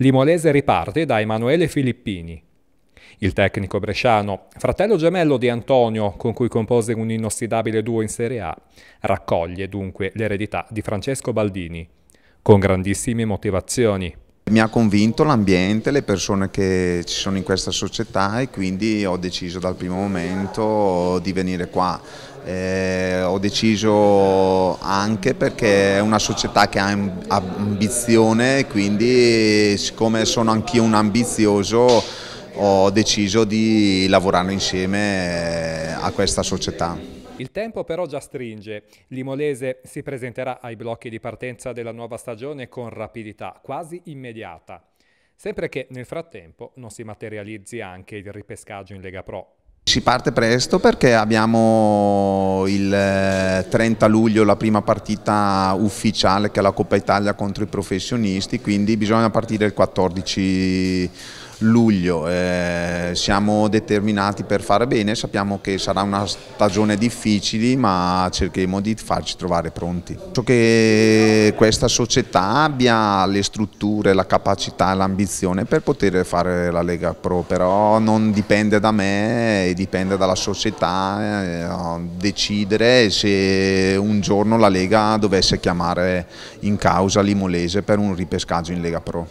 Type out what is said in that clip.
Limolese riparte da Emanuele Filippini. Il tecnico bresciano, fratello gemello di Antonio, con cui compose un inossidabile duo in Serie A, raccoglie dunque l'eredità di Francesco Baldini, con grandissime motivazioni. Mi ha convinto l'ambiente, le persone che ci sono in questa società e quindi ho deciso dal primo momento di venire qua. Eh, ho deciso anche perché è una società che ha ambizione e quindi siccome sono anch'io un ambizioso ho deciso di lavorare insieme eh, a questa società. Il tempo però già stringe. L'Imolese si presenterà ai blocchi di partenza della nuova stagione con rapidità quasi immediata, sempre che nel frattempo non si materializzi anche il ripescaggio in Lega Pro. Si parte presto perché abbiamo il 30 eh, luglio la prima partita ufficiale che è la Coppa Italia contro i professionisti, quindi bisogna partire il 14 luglio. Eh, siamo determinati per fare bene, sappiamo che sarà una stagione difficile, ma cercheremo di farci trovare pronti. Penso che questa società abbia le strutture, la capacità e l'ambizione per poter fare la Lega Pro, però non dipende da me, dipende dalla società, eh, decide decidere se un giorno la Lega dovesse chiamare in causa l'Imolese per un ripescaggio in Lega Pro.